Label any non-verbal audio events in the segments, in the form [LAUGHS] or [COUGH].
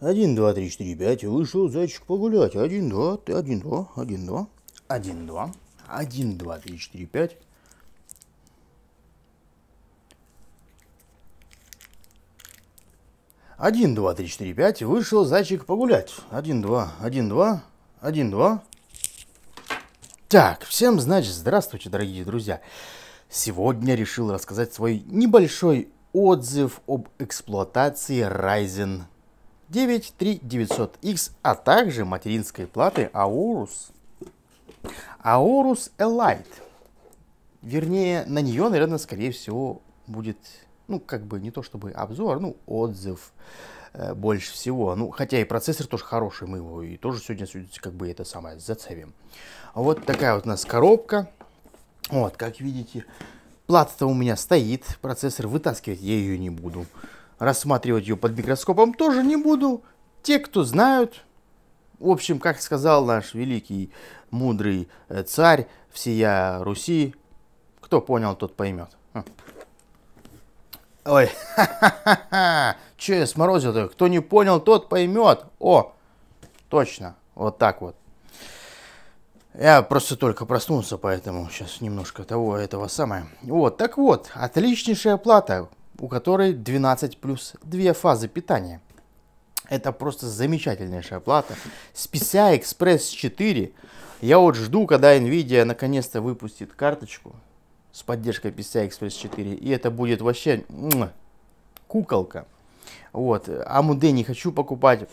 один два три четыре пять Вышел зайчик погулять. один 1, 2, один два один два один два один два три четыре пять Один, два, три, четыре, пять. Вышел зайчик погулять. Один, два, один, два, один, два. Так, всем, значит, здравствуйте, дорогие друзья. Сегодня решил рассказать свой небольшой отзыв об эксплуатации Ryzen 93900X, а также материнской платы Aorus. Aorus Elite. Вернее, на нее, наверное, скорее всего, будет, ну, как бы не то чтобы обзор, ну, отзыв э, больше всего. Ну, хотя и процессор тоже хороший, мы его и тоже сегодня, как бы, это самое, зацепим. Вот такая вот у нас коробка. Вот, как видите, плата у меня стоит, процессор вытаскивать я ее не буду рассматривать ее под микроскопом тоже не буду. Те, кто знают, в общем, как сказал наш великий, мудрый э, царь всея Руси, кто понял, тот поймет. Хм. Ой, [LAUGHS] ха-ха-ха, че я сморозил-то? Кто не понял, тот поймет. О, точно, вот так вот. Я просто только проснулся, поэтому сейчас немножко того, этого самое. Вот, так вот, отличнейшая плата у которой 12 плюс 2 фазы питания. Это просто замечательнейшая плата. С PCI Express 4 я вот жду, когда Nvidia наконец-то выпустит карточку с поддержкой PCI Express 4. И это будет вообще куколка. Вот. Амуде не хочу покупать.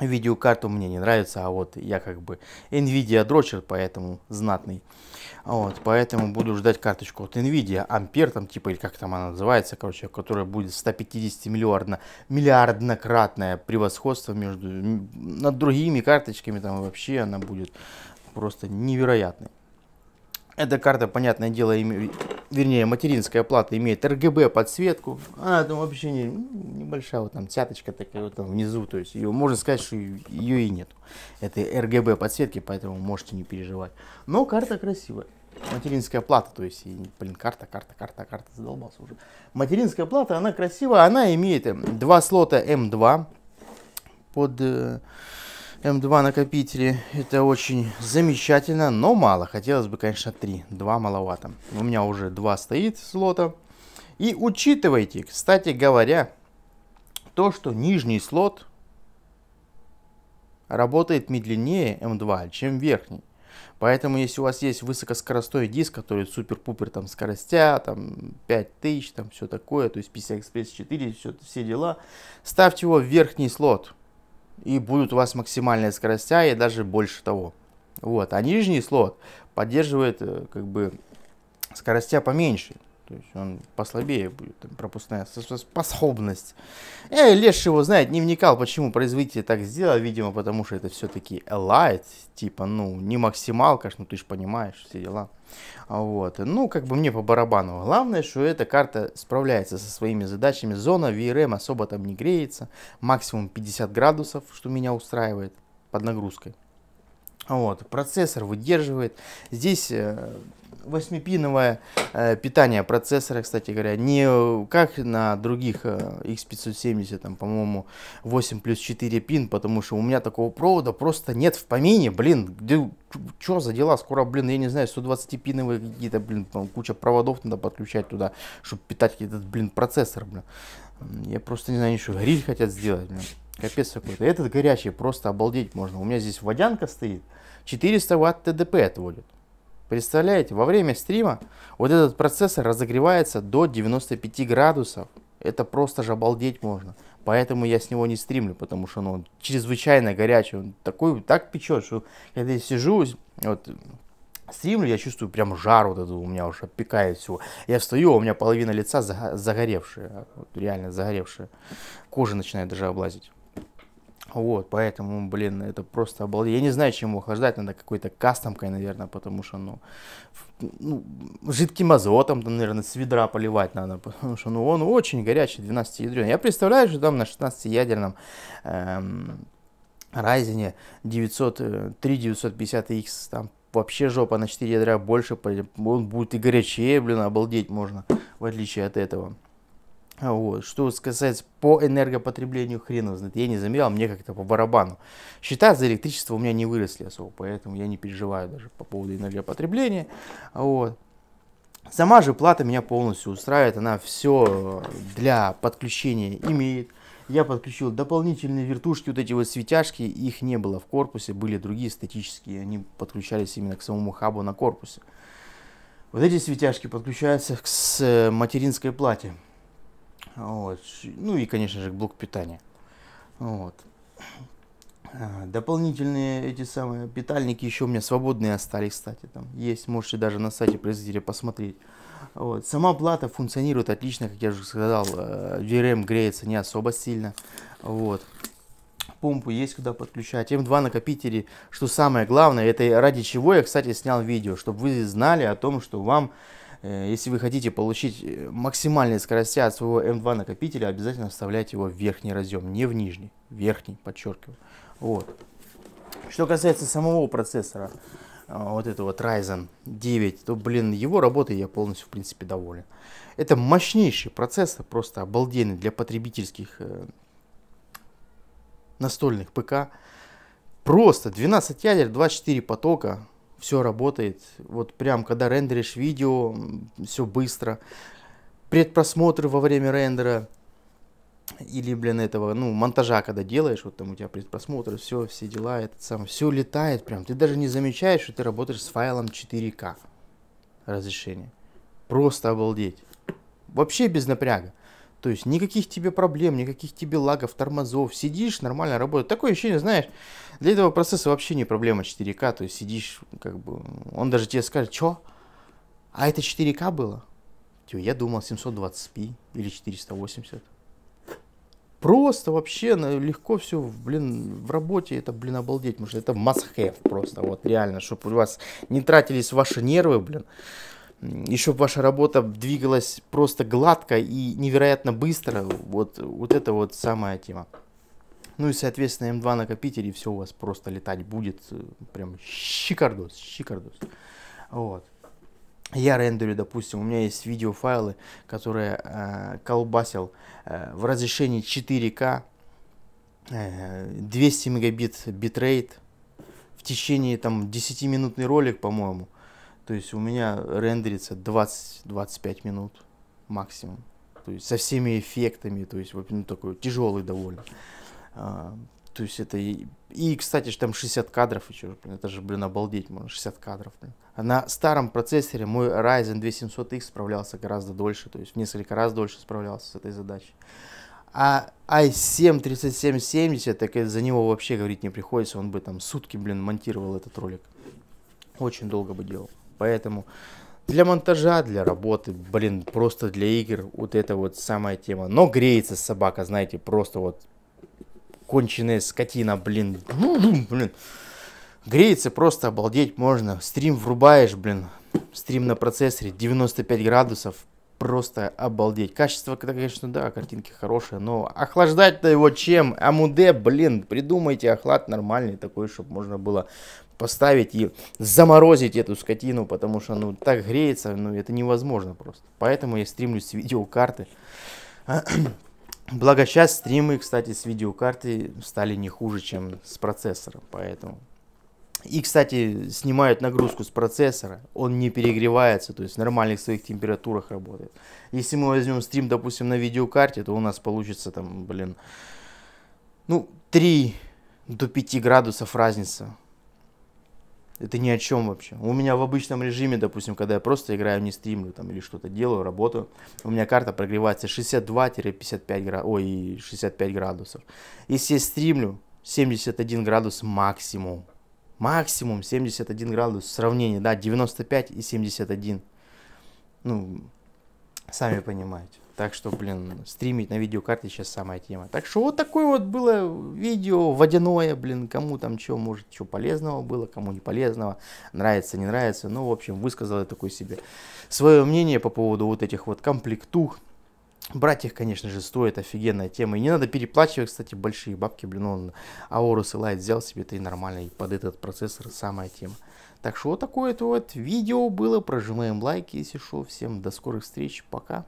Видеокарту мне не нравится, а вот я как бы Nvidia дрочер, поэтому знатный. Вот, поэтому буду ждать карточку от NVIDIA, Ampere там типа, или как там она называется, короче, которая будет 150 миллиардно, миллиарднократное превосходство между, над другими карточками, там вообще она будет просто невероятной. Эта карта, понятное дело, име... вернее, материнская плата имеет RGB подсветку. Она там вообще не... небольшая, вот там тяточка такая вот там внизу. То есть ее можно сказать, что ее и нет. Это RGB подсветки, поэтому можете не переживать. Но карта красивая. Материнская плата, то есть, блин, карта, карта, карта, карта, задолбался уже. Материнская плата, она красивая, она имеет эм, два слота М2 эм под э, М2 накопители это очень замечательно, но мало. Хотелось бы, конечно, 3. 2 маловато. У меня уже 2 стоит слота. И учитывайте, кстати говоря, то, что нижний слот работает медленнее М2, чем верхний. Поэтому, если у вас есть высокоскоростной диск, который супер-пупер там скоростя, там 5000, там все такое, то есть PCI Express 4, все, все дела, ставьте его в верхний слот и будут у вас максимальные скоростя и даже больше того. Вот, а нижний слот поддерживает э, как бы скоростя поменьше. То есть он послабее будет, пропускная способность. Э, Леш его знает, не вникал, почему производитель так сделал. Видимо, потому что это все-таки Elite, типа, ну, не максималка, ну ты же понимаешь, все дела. Вот, ну, как бы мне по барабану. Главное, что эта карта справляется со своими задачами. Зона VRM особо там не греется, максимум 50 градусов, что меня устраивает под нагрузкой. Вот, процессор выдерживает. Здесь э, восьмипиновое э, питание процессора, кстати говоря, не э, как на других X570, э, там, по-моему, 8 плюс 4 пин, потому что у меня такого провода просто нет в помине, блин, где, чё за дела, скоро, блин, я не знаю, 120-пиновые какие-то, блин, там, куча проводов надо подключать туда, чтобы питать этот, блин, процессор, блин. Я просто не знаю, что гриль хотят сделать, блин. Капец какой-то. Этот горячий, просто обалдеть можно. У меня здесь водянка стоит, 400 ватт ТДП отводит. Представляете, во время стрима вот этот процессор разогревается до 95 градусов. Это просто же обалдеть можно. Поэтому я с него не стримлю, потому что ну, он чрезвычайно горячий. Он такой, так печет, что когда я сижу, вот стримлю, я чувствую прям жар вот эту у меня уже пекает всего. Я встаю, а у меня половина лица загоревшая, вот реально загоревшая. Кожа начинает даже облазить. Вот, поэтому, блин, это просто обалдеть. Я не знаю, чему охлаждать, надо какой-то кастомкой, наверное, потому что, ну, ну, жидким азотом, там, наверное, с ведра поливать надо, [LAUGHS] потому что, ну, он очень горячий, 12 ядрен. Я представляю, что там на 16-ядерном эм, Ryzen 3950X, э, там, вообще жопа на 4 ядра больше, он будет и горячее, блин, обалдеть можно, в отличие от этого. А вот. Что сказать по энергопотреблению, хрен его знает. Я не замерял, мне как-то по барабану. Счета за электричество у меня не выросли особо, поэтому я не переживаю даже по поводу энергопотребления. Вот. Сама же плата меня полностью устраивает, она все для подключения имеет. Я подключил дополнительные вертушки, вот эти вот светяшки, их не было в корпусе, были другие статические, они подключались именно к самому хабу на корпусе. Вот эти светяшки подключаются к э, материнской плате. Вот. Ну и, конечно же, блок питания. Вот. А, дополнительные эти самые питальники еще у меня свободные остались, кстати, там есть, можете даже на сайте производителя посмотреть. Вот. Сама плата функционирует отлично, как я уже сказал, VRM э, греется не особо сильно. Вот. Помпу есть куда подключать, М2 эм накопители, что самое главное, это ради чего я, кстати, снял видео, чтобы вы знали о том, что вам Э, если вы хотите получить э, максимальные скорости от своего М2 накопителя, обязательно вставляйте его в верхний разъем, не в нижний, верхний, подчеркиваю. Вот. Что касается самого процессора, э, вот этого вот Ryzen 9, то, блин, его работой я полностью, в принципе, доволен. Это мощнейший процессор, просто обалденный для потребительских настольных ПК. Просто 12 ядер, 24 потока, все работает. Вот прям, когда рендеришь видео, все быстро. Предпросмотры во время рендера или, блин, этого, ну, монтажа, когда делаешь, вот там у тебя предпросмотры, все, все дела, это сам, все летает прям. Ты даже не замечаешь, что ты работаешь с файлом 4К разрешение Просто обалдеть. Вообще без напряга. То есть никаких тебе проблем, никаких тебе лагов, тормозов. Сидишь, нормально работает. Такое ощущение, знаешь, для этого процесса вообще не проблема 4К. То есть сидишь, как бы, он даже тебе скажет, что? А это 4К было? Типа, я думал 720p или 480. Просто вообще легко все, блин, в работе, это, блин, обалдеть, потому это must have просто, вот реально, чтобы у вас не тратились ваши нервы, блин еще ваша работа двигалась просто гладко и невероятно быстро. Вот, вот это вот самая тема. Ну и, соответственно, М2 накопитель, и все у вас просто летать будет. Э, прям щикардос, щикардос. Вот. Я рендерю, допустим, у меня есть видеофайлы, которые э, колбасил э, в разрешении 4К, э, 200 мегабит битрейт, в течение там 10-минутный ролик, по-моему. Э, то есть у меня рендерится 20-25 минут максимум. То есть со всеми эффектами, то есть ну, такой тяжелый довольно. А, то есть это и, и кстати, же там 60 кадров еще, блин, это же, блин, обалдеть можно, 60 кадров, блин. А на старом процессоре мой Ryzen 2700X справлялся гораздо дольше, то есть в несколько раз дольше справлялся с этой задачей. А i7-3770, так за него вообще говорить не приходится, он бы там сутки, блин, монтировал этот ролик. Очень долго бы делал. Поэтому для монтажа, для работы, блин, просто для игр вот это вот самая тема. Но греется собака, знаете, просто вот конченая скотина, блин. блин. Греется просто обалдеть можно. Стрим врубаешь, блин. Стрим на процессоре 95 градусов, просто обалдеть. Качество, конечно, да, картинки хорошие, но охлаждать-то его чем? Амуде, блин, придумайте охлад нормальный такой, чтобы можно было поставить и заморозить эту скотину, потому что, ну, так греется, ну, это невозможно просто. Поэтому я стримлю с видеокарты. [CLEARS THROAT] Благо сейчас стримы, кстати, с видеокарты стали не хуже, чем с процессором, поэтому и, кстати, снимают нагрузку с процессора, он не перегревается, то есть в нормальных своих температурах работает. Если мы возьмем стрим, допустим, на видеокарте, то у нас получится там, блин, ну, 3 до 5 градусов разница. Это ни о чем вообще. У меня в обычном режиме, допустим, когда я просто играю, не стримлю там или что-то делаю, работаю, у меня карта прогревается 62-55 град, ой, 65 градусов. Если я стримлю, 71 градус максимум максимум 71 градус сравнение, да, 95 и 71. Ну, сами понимаете. Так что, блин, стримить на видеокарте сейчас самая тема. Так что вот такое вот было видео водяное, блин, кому там что, может, что полезного было, кому не полезного, нравится, не нравится. Ну, в общем, высказал я такое себе свое мнение по поводу вот этих вот комплектух, Брать их, конечно же, стоит, офигенная тема. И не надо переплачивать, кстати, большие бабки, блин, он Aorus Elite взял себе, ты нормально, и под этот процессор самая тема. Так что вот такое вот видео было, прожимаем лайки, если что, всем до скорых встреч, пока.